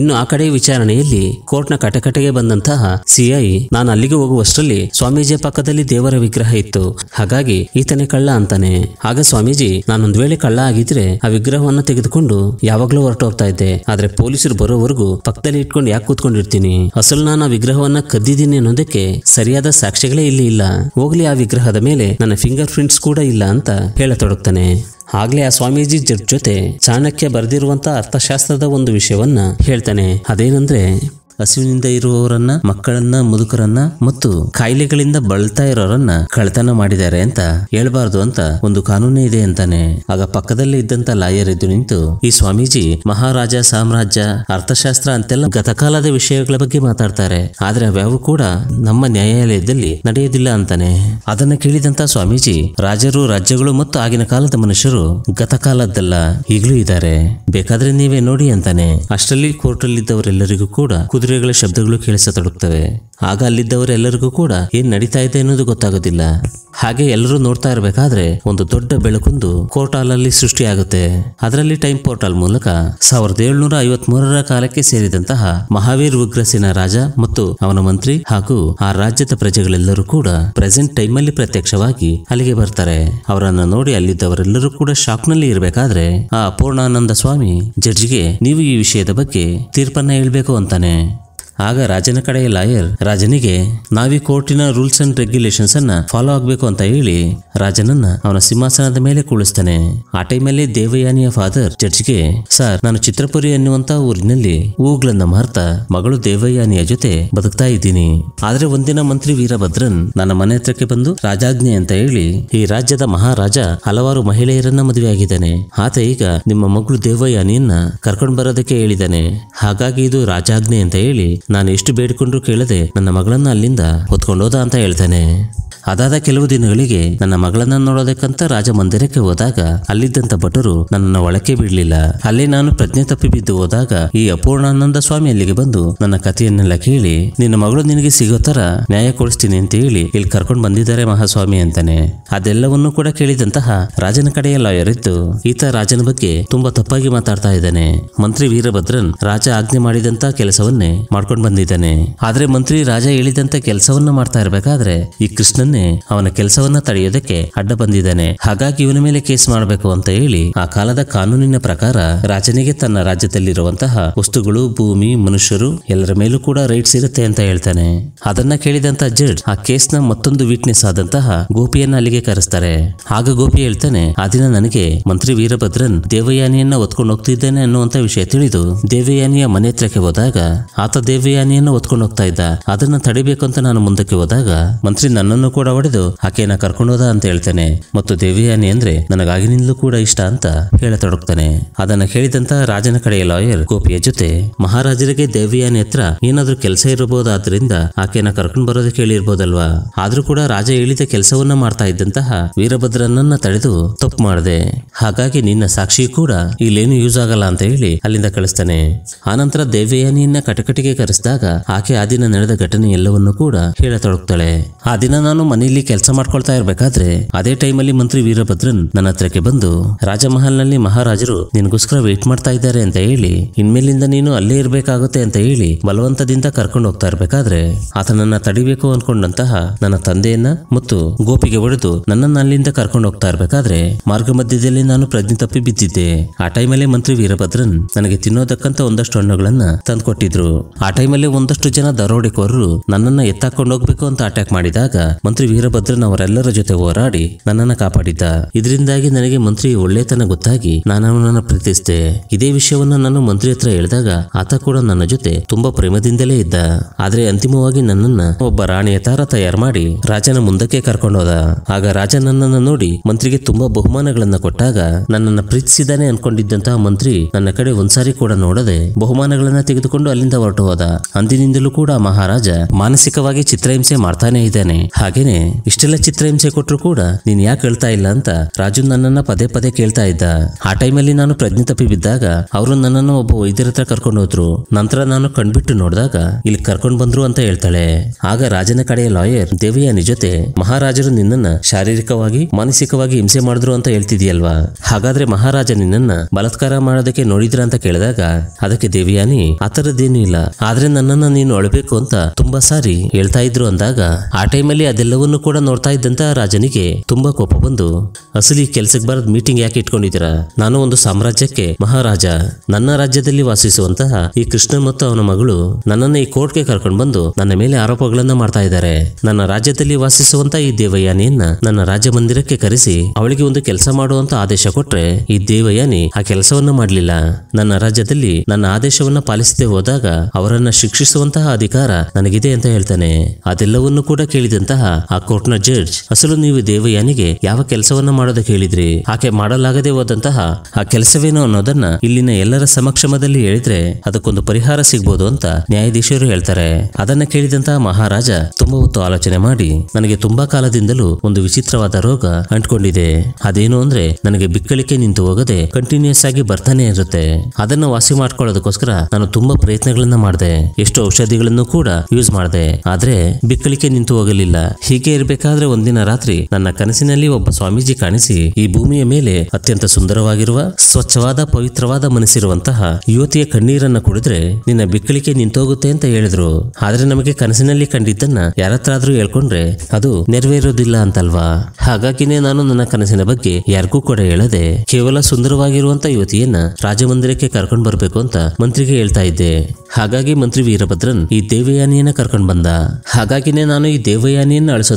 Speaker 1: ಇನ್ನು ಆ ಕಡೆ ವಿಚಾರಣೆಯಲ್ಲಿ ಕೋರ್ಟ್ನ ಕಟಕಟೆಗೆ ಬಂದಂತಹ ಸಿಐ ನಾನು ಅಲ್ಲಿಗೆ ಹೋಗುವಷ್ಟರಲ್ಲಿ ಸ್ವಾಮೀಜಿಯ ಪಕ್ಕದಲ್ಲಿ ದೇವರ ವಿಗ್ರಹ ಇತ್ತು ಹಾಗಾಗಿ ಈತನೇ ಕಳ್ಳ ಅಂತಾನೆ ಆಗ ಸ್ವಾಮೀಜಿ ನಾನೊಂದ್ ವೇಳೆ ಕಳ್ಳ ಆಗಿದ್ರೆ ಆ ವಿಗ್ರಹವನ್ನ ತೆಗೆದುಕೊಂಡು ಯಾವಾಗ್ಲೂ ಹೊರಟೋಗ್ತಾ ಇದ್ದೆ ಆದ್ರೆ ಪೊಲೀಸರು ಬರೋವರೆಗೂ ಪಕ್ಕದಲ್ಲಿ ಇಟ್ಕೊಂಡು ಯಾಕೆ ಕೂತ್ಕೊಂಡು ಮಾಡಿಕೊಂಡಿರ್ತೀನಿ ಅಸಲು ನಾನು ಆ ವಿಗ್ರಹವನ್ನ ಕದ್ದಿದ್ದೀನಿ ಅನ್ನೋದಕ್ಕೆ ಸರಿಯಾದ ಸಾಕ್ಷಿಗಳೇ ಇಲ್ಲಿ ಇಲ್ಲ ಹೋಗ್ಲಿ ಆ ವಿಗ್ರಹದ ಮೇಲೆ ನನ್ನ ಫಿಂಗರ್ ಪ್ರಿಂಟ್ಸ್ ಕೂಡ ಇಲ್ಲ ಅಂತ ಹೇಳತೊಡಗ್ತಾನೆ ಆಗ್ಲೇ ಆ ಸ್ವಾಮೀಜಿ ಜೊತೆ ಚಾಣಕ್ಯ ಬರೆದಿರುವಂತಹ ಅರ್ಥಶಾಸ್ತ್ರದ ಒಂದು ವಿಷಯವನ್ನ ಹೇಳ್ತಾನೆ ಅದೇನಂದ್ರೆ ಹಸಿವಿನಿಂದ ಇರುವವರನ್ನ ಮಕ್ಕಳನ್ನ ಮುದುಕರನ್ನ ಮತ್ತು ಕಾಯಿಲೆಗಳಿಂದ ಬಳಲ್ತಾ ಇರೋರನ್ನ ಕಳ್ತನ ಮಾಡಿದ್ದಾರೆ ಅಂತ ಹೇಳಬಾರದು ಅಂತ ಒಂದು ಕಾನೂನೇ ಇದೆ ಅಂತಾನೆ ಆಗ ಪಕ್ಕದಲ್ಲಿ ಇದ್ದಂತ ಲಾಯರ್ ಎದ್ದು ನಿಂತು ಈ ಸ್ವಾಮೀಜಿ ಮಹಾರಾಜ ಸಾಮ್ರಾಜ್ಯ ಅರ್ಥಶಾಸ್ತ್ರ ಅಂತೆಲ್ಲ ಗತಕಾಲದ ವಿಷಯಗಳ ಬಗ್ಗೆ ಮಾತಾಡ್ತಾರೆ ಆದ್ರೆ ಅವ್ಯಾವು ಕೂಡ ನಮ್ಮ ನ್ಯಾಯಾಲಯದಲ್ಲಿ ನಡೆಯುವುದಿಲ್ಲ ಅಂತಾನೆ ಅದನ್ನ ಕೇಳಿದಂತ ಸ್ವಾಮೀಜಿ ರಾಜರು ರಾಜ್ಯಗಳು ಮತ್ತು ಆಗಿನ ಕಾಲದ ಮನುಷ್ಯರು ಗತಕಾಲದ್ದೆಲ್ಲ ಈಗಲೂ ಇದ್ದಾರೆ ಬೇಕಾದ್ರೆ ನೀವೇ ನೋಡಿ ಅಂತಾನೆ ಅಷ್ಟರಲ್ಲಿ ಇದ್ದವರೆಲ್ಲರಿಗೂ ಕೂಡ ಕುದುರೆ ಕುದುರೆಗಳ ಶಬ್ದಗಳು ಕೇಳಿಸತೊಡಗುತ್ತವೆ ಆಗ ಅಲ್ಲಿದ್ದವರೆಲ್ಲರಿಗೂ ಕೂಡ ಏನ್ ನಡೀತಾ ಇದೆ ಅನ್ನೋದು ಗೊತ್ತಾಗೋದಿಲ್ಲ ಹಾಗೆ ಎಲ್ಲರೂ ನೋಡ್ತಾ ಇರಬೇಕಾದ್ರೆ ಒಂದು ದೊಡ್ಡ ಬೆಳಕೊಂದು ಕೋರ್ಟಾಲ್ ಅಲ್ಲಿ ಸೃಷ್ಟಿಯಾಗುತ್ತೆ ಅದರಲ್ಲಿ ಟೈಮ್ ಪೋರ್ಟಲ್ ಮೂಲಕ ಸಾವಿರದ ಏಳುನೂರ ಐವತ್ಮೂರರ ಕಾಲಕ್ಕೆ ಸೇರಿದಂತಹ ಮಹಾವೀರ್ ಉಗ್ರಸಿನ ರಾಜ ಮತ್ತು ಅವನ ಮಂತ್ರಿ ಹಾಗೂ ಆ ರಾಜ್ಯದ ಪ್ರಜೆಗಳೆಲ್ಲರೂ ಕೂಡ ಪ್ರೆಸೆಂಟ್ ಟೈಮ್ ಅಲ್ಲಿ ಪ್ರತ್ಯಕ್ಷವಾಗಿ ಅಲ್ಲಿಗೆ ಬರ್ತಾರೆ ಅವರನ್ನು ನೋಡಿ ಅಲ್ಲಿದ್ದವರೆಲ್ಲರೂ ಕೂಡ ಶಾಕ್ ನಲ್ಲಿ ಇರಬೇಕಾದ್ರೆ ಆ ಪೂರ್ಣಾನಂದ ಸ್ವಾಮಿ ಜಡ್ಜ್ಗೆ ನೀವು ಈ ವಿಷಯದ ಬಗ್ಗೆ ತೀರ್ಪನ್ನ ಹೇಳ್ಬೇಕು ಅಂತಾನೆ ಆಗ ರಾಜನ ಕಡೆಯ ಲಾಯರ್ ರಾಜನಿಗೆ ನಾವೀ ಕೋರ್ಟಿನ ರೂಲ್ಸ್ ಅಂಡ್ ರೆಗ್ಯುಲೇಷನ್ಸ್ ಅನ್ನ ಫಾಲೋ ಆಗಬೇಕು ಅಂತ ಹೇಳಿ ರಾಜನನ್ನ ಅವನ ಸಿಂಹಾಸನದ ಮೇಲೆ ಕೂಳಿಸ್ತಾನೆ ಆ ಟೈಮಲ್ಲಿ ದೇವಯಾನಿಯ ಫಾದರ್ ಜಡ್ಜ್ಗೆ ಸರ್ ನಾನು ಚಿತ್ರಪುರಿ ಎನ್ನುವಂತ ಊರಿನಲ್ಲಿ ಹೂಗಳನ್ನ ಮಾರ್ತಾ ಮಗಳು ದೇವಯಾನಿಯ ಜೊತೆ ಬದುಕ್ತಾ ಇದ್ದೀನಿ ಆದ್ರೆ ಒಂದಿನ ಮಂತ್ರಿ ವೀರಭದ್ರನ್ ನನ್ನ ಮನೆ ಹತ್ರಕ್ಕೆ ಬಂದು ರಾಜಾಜ್ಞೆ ಅಂತ ಹೇಳಿ ಈ ರಾಜ್ಯದ ಮಹಾರಾಜ ಹಲವಾರು ಮಹಿಳೆಯರನ್ನ ಮದುವೆಯಾಗಿದ್ದಾನೆ ಆತ ಈಗ ನಿಮ್ಮ ಮಗಳು ದೇವಯಾನಿಯನ್ನ ಕರ್ಕೊಂಡು ಬರೋದಕ್ಕೆ ಹೇಳಿದ್ದಾನೆ ಹಾಗಾಗಿ ಇದು ರಾಜಾಜ್ಞೆ ಅಂತ ಹೇಳಿ ನಾನು ಎಷ್ಟು ಬೇಡಿಕೊಂಡ್ರು ಕೇಳದೆ ನನ್ನ ಮಗಳನ್ನ ಅಲ್ಲಿಂದ ಹೊತ್ಕೊಂಡೋದ ಅಂತ ಹೇಳ್ತಾನೆ ಅದಾದ ಕೆಲವು ದಿನಗಳಿಗೆ ನನ್ನ ಮಗಳನ್ನ ನೋಡೋದಕ್ಕಂತ ರಾಜ ಮಂದಿರಕ್ಕೆ ಹೋದಾಗ ಅಲ್ಲಿದ್ದಂತ ಭಟರು ನನ್ನ ಒಳಕ್ಕೆ ಬಿಡಲಿಲ್ಲ ಅಲ್ಲಿ ನಾನು ಪ್ರಜ್ಞೆ ತಪ್ಪಿ ಬಿದ್ದು ಹೋದಾಗ ಈ ಅಪೂರ್ಣಾನಂದ ಸ್ವಾಮಿ ಅಲ್ಲಿಗೆ ಬಂದು ನನ್ನ ಕಥೆಯನ್ನೆಲ್ಲ ಕೇಳಿ ನಿನ್ನ ಮಗಳು ನಿನಗೆ ಸಿಗೋ ತರ ನ್ಯಾಯ ಕೊಡಿಸ್ತೀನಿ ಅಂತ ಹೇಳಿ ಇಲ್ಲಿ ಕರ್ಕೊಂಡು ಬಂದಿದ್ದಾರೆ ಮಹಾಸ್ವಾಮಿ ಅಂತಾನೆ ಅದೆಲ್ಲವನ್ನೂ ಕೂಡ ಕೇಳಿದಂತಹ ರಾಜನ ಕಡೆಯ ಲಾಯರ್ ಇದ್ದು ಈತ ರಾಜನ ಬಗ್ಗೆ ತುಂಬಾ ತಪ್ಪಾಗಿ ಮಾತಾಡ್ತಾ ಇದ್ದಾನೆ ಮಂತ್ರಿ ವೀರಭದ್ರನ್ ರಾಜ ಆಜ್ಞೆ ಮಾಡಿದಂತ ಕೆಲಸವನ್ನೇ ಮಾಡ್ಕೊಂಡು ಬಂದಿದ್ದಾನೆ ಆದ್ರೆ ಮಂತ್ರಿ ರಾಜ ಹೇಳಿದಂತ ಕೆಲಸವನ್ನ ಮಾಡ್ತಾ ಇರಬೇಕಾದ್ರೆ ಈ ಕೃಷ್ಣನ್ನೇ ಅವನ ಕೆಲಸವನ್ನ ತಡೆಯೋದಕ್ಕೆ ಅಡ್ಡ ಬಂದಿದ್ದಾನೆ ಹಾಗಾಗಿ ಇವನ ಮೇಲೆ ಕೇಸ್ ಮಾಡಬೇಕು ಅಂತ ಹೇಳಿ ಆ ಕಾಲದ ಕಾನೂನಿನ ಪ್ರಕಾರ ರಾಜನಿಗೆ ತನ್ನ ರಾಜ್ಯದಲ್ಲಿರುವಂತಹ ವಸ್ತುಗಳು ಭೂಮಿ ಮನುಷ್ಯರು ಎಲ್ಲರ ಮೇಲೂ ಕೂಡ ರೈಟ್ಸ್ ಇರುತ್ತೆ ಅಂತ ಹೇಳ್ತಾನೆ ಅದನ್ನ ಕೇಳಿದಂತ ಜಡ್ ಆ ಕೇಸ್ ನ ಮತ್ತೊಂದು ವಿಟ್ನೆಸ್ ಆದಂತಹ ಗೋಪಿಯನ್ನ ಅಲ್ಲಿಗೆ ಕರೆಸ್ತಾರೆ ಆಗ ಗೋಪಿ ಹೇಳ್ತಾನೆ ಆ ದಿನ ನನಗೆ ಮಂತ್ರಿ ವೀರಭದ್ರನ್ ದೇವಯಾನಿಯನ್ನ ಒತ್ಕೊಂಡು ಹೋಗ್ತಿದ್ದೇನೆ ಅನ್ನುವಂತ ವಿಷಯ ತಿಳಿದು ದೇವಯಾನಿಯ ಮನೆ ಹತ್ರಕ್ಕೆ ಹೋದಾಗ ಆತ ದೇವಯಾನಿಯನ್ನ ಒತ್ಕೊಂಡು ಹೋಗ್ತಾ ಇದ್ದ ಅದನ್ನ ತಡಿಬೇಕು ಅಂತ ನಾನು ಮುಂದಕ್ಕೆ ಹೋದಾಗ ಮಂತ್ರಿ ನನ್ನನ್ನು ಕೂಡ ಹೊಡೆದು ಆಕೆಯನ್ನ ಕರ್ಕೊಂಡೋದ ಅಂತ ಹೇಳ್ತಾನೆ ಮತ್ತು ದೇವಿಯಾನಿ ಅಂದ್ರೆ ನನಗಾಗಿನಿಂದಲೂ ಕೂಡ ಇಷ್ಟ ಅಂತ ಹೇಳತೊಡಗ್ತಾನೆ ಅದನ್ನ ಕೇಳಿದಂತ ರಾಜನ ಕಡೆಯ ಲಾಯರ್ ಗೋಪಿಯ ಜೊತೆ ಮಹಾರಾಜರಿಗೆ ದೇವಿಯಾನಿ ಹತ್ರ ಏನಾದ್ರೂ ಕೆಲಸ ಇರಬಹುದಾದ್ರಿಂದ ಆಕೆಯನ್ನ ಕರ್ಕೊಂಡು ಬರೋದಕ್ಕೆ ಹೇಳಿರ್ಬೋದಲ್ವಾ ಆದ್ರೂ ಕೂಡ ರಾಜ ಹೇಳಿದ ಕೆಲಸವನ್ನ ಮಾಡ್ತಾ ಇದ್ದಂತಹ ವೀರಭದ್ರನನ್ನ ತಡೆದು ತಪ್ಪು ಮಾಡಿದೆ ಹಾಗಾಗಿ ನಿನ್ನ ಸಾಕ್ಷಿ ಕೂಡ ಇಲ್ಲೇನು ಯೂಸ್ ಆಗಲ್ಲ ಅಂತ ಹೇಳಿ ಅಲ್ಲಿಂದ ಕಳಿಸ್ತಾನೆ ಆನಂತರ ದೇವಯಾನಿಯನ್ನ ಕಟಕಟಿಗೆ ಕರೆಸಿದಾಗ ಆಕೆ ಆ ದಿನ ನಡೆದ ಘಟನೆ ಎಲ್ಲವನ್ನೂ ಕೂಡ ಹೇಳತೊಡಗ್ತಾಳೆ ಆ ದಿನ ನಾನು ಮನೆಯಲ್ಲಿ ಕೆಲಸ ಮಾಡ್ಕೊಳ್ತಾ ಇರಬೇಕಾದ್ರೆ ಅದೇ ಟೈಮಲ್ಲಿ ಮಂತ್ರಿ ವೀರಭದ್ರನ್ ನನ್ನ ಹತ್ರಕ್ಕೆ ಬಂದು ರಾಜಮಹಲ್ನಲ್ಲಿ ಮಹಾರಾಜರು ನಿನಗೋಸ್ಕರ ವೇಟ್ ಮಾಡ್ತಾ ಇದ್ದಾರೆ ಅಂತ ಹೇಳಿ ಇನ್ಮೇಲಿಂದ ನೀನು ಅಲ್ಲೇ ಇರಬೇಕಾಗುತ್ತೆ ಅಂತ ಹೇಳಿ ಬಲವಂತದಿಂದ ಕರ್ಕೊಂಡು ಹೋಗ್ತಾ ಇರ್ಬೇಕಾದ್ರೆ ಆತನನ್ನ ತಡಿಬೇಕು ಅನ್ಕೊಂಡಂತಹ ನನ್ನ ತಂದೆಯನ್ನ ಮತ್ತು ಗೋಪಿಗೆ ಒಡೆದು ನನ್ನನ್ನ ಅಲ್ಲಿಂದ ಕರ್ಕೊಂಡು ಹೋಗ್ತಾ ಇರ್ಬೇಕಾದ್ರೆ ಮಾರ್ಗ ಮಧ್ಯದಲ್ಲಿ ನಾನು ಪ್ರಜ್ಞೆ ತಪ್ಪಿ ಬಿದ್ದಿದ್ದೆ ಆ ಅಲ್ಲಿ ಮಂತ್ರಿ ವೀರಭದ್ರನ್ ನನಗೆ ತಿನ್ನೋದಕ್ಕಂತ ಒಂದಷ್ಟು ಹಣ್ಣುಗಳನ್ನ ತಂದ್ಕೊಟ್ಟಿದ್ರು ಆ ಅಲ್ಲಿ ಒಂದಷ್ಟು ಜನ ದರೋಡೆಕೋರರು ನನ್ನನ್ನ ಎತ್ತಾಕೊಂಡು ಹೋಗ್ಬೇಕು ಅಂತ ಅಟ್ಯಾಕ್ ಮಾಡಿದಾಗ ಮಂತ್ರಿ ವೀರಭದ್ರನ್ ಅವರೆಲ್ಲರ ಜೊತೆ ಹೋರಾಡಿ ನನ್ನನ್ನ ಕಾಪಾಡಿದ್ದ ಇದರಿಂದಾಗಿ ನನಗೆ ಮಂತ್ರಿ ಒಳ್ಳೆತನ ಗೊತ್ತಾಗಿ ನಾನು ಪ್ರೀತಿಸಿದೆ ಇದೇ ವಿಷಯವನ್ನು ನಾನು ಮಂತ್ರಿ ಹತ್ರ ಹೇಳಿದಾಗ ಆತ ಕೂಡ ನನ್ನ ಜೊತೆ ತುಂಬಾ ಪ್ರೇಮದಿಂದಲೇ ಇದ್ದ ಆದ್ರೆ ಅಂತಿಮವಾಗಿ ನನ್ನನ್ನ ಒಬ್ಬ ರಾಣಿಯ ತಾರ ತಯಾರು ಮಾಡಿ ರಾಜನ ಮುಂದಕ್ಕೆ ಕರ್ಕೊಂಡೋದ ಆಗ ರಾಜ ನನ್ನನ್ನು ನೋಡಿ ಮಂತ್ರಿಗೆ ತುಂಬಾ ಬಹುಮಾನಗಳನ್ನ ಕೊಟ್ಟಾಗ ನನ್ನನ್ನ ಪ್ರೀತಿಸಿದಾನೆ ಅನ್ಕೊಂಡಿದ್ದಂತಹ ಮಂತ್ರಿ ನನ್ನ ಕಡೆ ಒಂದ್ಸಾರಿ ಕೂಡ ನೋಡದೆ ಬಹುಮಾನಗಳನ್ನ ತೆಗೆದುಕೊಂಡು ಅಲ್ಲಿಂದ ಹೊರಟು ಹೋದ ಅಂದಿನಿಂದಲೂ ಕೂಡ ಮಹಾರಾಜ ಮಾನಸಿಕವಾಗಿ ಚಿತ್ರಹಿಂಸೆ ಮಾಡ್ತಾನೆ ಇದ್ದಾನೆ ಹಾಗೆ ಕೇಳ್ತೀನಿ ಇಷ್ಟೆಲ್ಲ ಚಿತ್ರ ಹಿಂಸೆ ಕೊಟ್ಟರು ಕೂಡ ನೀನ್ ಯಾಕೆ ಹೇಳ್ತಾ ಇಲ್ಲ ಅಂತ ರಾಜು ನನ್ನನ್ನ ಪದೇ ಪದೇ ಕೇಳ್ತಾ ಇದ್ದ ಆ ಟೈಮಲ್ಲಿ ನಾನು ಪ್ರಜ್ಞೆ ತಪ್ಪಿ ಬಿದ್ದಾಗ ಅವರು ನನ್ನನ್ನು ಒಬ್ಬ ವೈದ್ಯರ ಹತ್ರ ಕರ್ಕೊಂಡು ಹೋದ್ರು ನಂತರ ನಾನು ಕಣ್ಬಿಟ್ಟು ನೋಡಿದಾಗ ಇಲ್ಲಿ ಕರ್ಕೊಂಡ್ ಬಂದ್ರು ಅಂತ ಹೇಳ್ತಾಳೆ ಆಗ ರಾಜನ ಕಡೆಯ ಲಾಯರ್ ದೇವಿಯಾನಿ ಜೊತೆ ಮಹಾರಾಜರು ನಿನ್ನನ್ನ ಶಾರೀರಿಕವಾಗಿ ಮಾನಸಿಕವಾಗಿ ಹಿಂಸೆ ಮಾಡಿದ್ರು ಅಂತ ಹೇಳ್ತಿದ್ಯಲ್ವಾ ಹಾಗಾದ್ರೆ ಮಹಾರಾಜ ನಿನ್ನನ್ನ ಬಲತ್ಕಾರ ಮಾಡೋದಕ್ಕೆ ನೋಡಿದ್ರ ಅಂತ ಕೇಳಿದಾಗ ಅದಕ್ಕೆ ದೇವಿಯಾನಿ ಆತರದ್ದೇನು ಇಲ್ಲ ಆದ್ರೆ ನನ್ನನ್ನ ನೀನು ಅಳಬೇಕು ಅಂತ ತುಂಬಾ ಸಾರಿ ಹೇಳ್ತಾ ಇದ್ರು ಅಂದಾಗ ಆ ಟೈಮಲ್ಲಿ ಅದೆಲ್ಲ ಎಲ್ಲವನ್ನೂ ಕೂಡ ನೋಡ್ತಾ ಇದ್ದಂತ ರಾಜನಿಗೆ ತುಂಬಾ ಕೋಪ ಬಂದು ಅಸಲಿ ಕೆಲ್ಸಕ್ಕೆ ಬರದ್ ಮೀಟಿಂಗ್ ಯಾಕೆ ಇಟ್ಕೊಂಡಿದ್ದೀರಾ ನಾನು ಒಂದು ಸಾಮ್ರಾಜ್ಯಕ್ಕೆ ಮಹಾರಾಜ ನನ್ನ ರಾಜ್ಯದಲ್ಲಿ ವಾಸಿಸುವಂತಹ ಈ ಕೃಷ್ಣ ಮತ್ತು ಅವನ ಮಗಳು ನನ್ನನ್ನ ಈ ಕೋರ್ಟ್ಗೆ ಕರ್ಕೊಂಡು ಬಂದು ನನ್ನ ಮೇಲೆ ಆರೋಪಗಳನ್ನ ಮಾಡ್ತಾ ಇದ್ದಾರೆ ನನ್ನ ರಾಜ್ಯದಲ್ಲಿ ವಾಸಿಸುವಂತ ಈ ದೇವಯಾನಿಯನ್ನ ನನ್ನ ರಾಜ ಮಂದಿರಕ್ಕೆ ಕರೆಸಿ ಅವಳಿಗೆ ಒಂದು ಕೆಲಸ ಮಾಡುವಂತ ಆದೇಶ ಕೊಟ್ರೆ ಈ ದೇವಯಾನಿ ಆ ಕೆಲಸವನ್ನ ಮಾಡಲಿಲ್ಲ ನನ್ನ ರಾಜ್ಯದಲ್ಲಿ ನನ್ನ ಆದೇಶವನ್ನ ಪಾಲಿಸದೆ ಹೋದಾಗ ಅವರನ್ನ ಶಿಕ್ಷಿಸುವಂತಹ ಅಧಿಕಾರ ನನಗಿದೆ ಅಂತ ಹೇಳ್ತಾನೆ ಅದೆಲ್ಲವನ್ನು ಕೂಡ ಕೇಳಿದಂತಹ ಆ ಕೋರ್ಟ್ನ ಜಡ್ಜ್ ಅಸಲು ನೀವು ದೇವಯಾನಿಗೆ ಯಾವ ಕೆಲಸವನ್ನ ಮಾಡೋದಕ್ಕೆ ಹೇಳಿದ್ರಿ ಆಕೆ ಮಾಡಲಾಗದೇ ಹೋದಂತಹ ಆ ಕೆಲಸವೇನೋ ಅನ್ನೋದನ್ನ ಇಲ್ಲಿನ ಎಲ್ಲರ ಸಮಕ್ಷಮದಲ್ಲಿ ಹೇಳಿದ್ರೆ ಅದಕ್ಕೊಂದು ಪರಿಹಾರ ಸಿಗ್ಬೋದು ಅಂತ ನ್ಯಾಯಾಧೀಶರು ಹೇಳ್ತಾರೆ ಅದನ್ನ ಕೇಳಿದಂತಹ ಮಹಾರಾಜ ತುಂಬಾ ಹೊತ್ತು ಆಲೋಚನೆ ಮಾಡಿ ನನಗೆ ತುಂಬಾ ಕಾಲದಿಂದಲೂ ಒಂದು ವಿಚಿತ್ರವಾದ ರೋಗ ಅಂಟ್ಕೊಂಡಿದೆ ಅದೇನು ಅಂದ್ರೆ ನನಗೆ ಬಿಕ್ಕಳಿಕೆ ನಿಂತು ಹೋಗದೆ ಕಂಟಿನ್ಯೂಸ್ ಆಗಿ ಬರ್ತಾನೆ ಇರುತ್ತೆ ಅದನ್ನ ವಾಸಿ ಮಾಡ್ಕೊಳ್ಳೋದಕ್ಕೋಸ್ಕರ ನಾನು ತುಂಬಾ ಪ್ರಯತ್ನಗಳನ್ನ ಮಾಡಿದೆ ಎಷ್ಟು ಔಷಧಿಗಳನ್ನು ಕೂಡ ಯೂಸ್ ಮಾಡಿದೆ ಆದ್ರೆ ಬಿಕ್ಕಳಿಕೆ ನಿಂತು ಹೋಗಲಿಲ್ಲ ಹೀಗೆ ಇರಬೇಕಾದ್ರೆ ಒಂದಿನ ರಾತ್ರಿ ನನ್ನ ಕನಸಿನಲ್ಲಿ ಒಬ್ಬ ಸ್ವಾಮೀಜಿ ಕಾಣಿಸಿ ಈ ಭೂಮಿಯ ಮೇಲೆ ಅತ್ಯಂತ ಸುಂದರವಾಗಿರುವ ಸ್ವಚ್ಛವಾದ ಪವಿತ್ರವಾದ ಮನಸ್ಸಿರುವಂತಹ ಯುವತಿಯ ಕಣ್ಣೀರನ್ನ ಕುಡಿದ್ರೆ ನಿನ್ನ ಬಿಕ್ಕಳಿಕೆ ನಿಂತೋಗುತ್ತೆ ಅಂತ ಹೇಳಿದ್ರು ಆದ್ರೆ ನಮಗೆ ಕನಸಿನಲ್ಲಿ ಕಂಡಿದ್ದನ್ನ ಯಾರತ್ರಾದ್ರೂ ಹೇಳ್ಕೊಂಡ್ರೆ ಅದು ನೆರವೇರೋದಿಲ್ಲ ಅಂತಲ್ವಾ ಹಾಗಾಗಿನೇ ನಾನು ನನ್ನ ಕನಸಿನ ಬಗ್ಗೆ ಯಾರಿಗೂ ಕೂಡ ಹೇಳದೆ ಕೇವಲ ಸುಂದರವಾಗಿರುವಂತ ಯುವತಿಯನ್ನ ರಾಜಮಂದಿರಕ್ಕೆ ಕರ್ಕೊಂಡು ಬರಬೇಕು ಅಂತ ಮಂತ್ರಿಗೆ ಹೇಳ್ತಾ ಇದ್ದೆ ಹಾಗಾಗಿ ಮಂತ್ರಿ ವೀರಭದ್ರನ್ ಈ ದೇವಯಾನಿಯನ್ನ ಕರ್ಕೊಂಡು ಬಂದ ಹಾಗಾಗಿನೇ ನಾನು ಈ ದೇವಯಾನಿಯನ್ನ ಅಳಿಸ್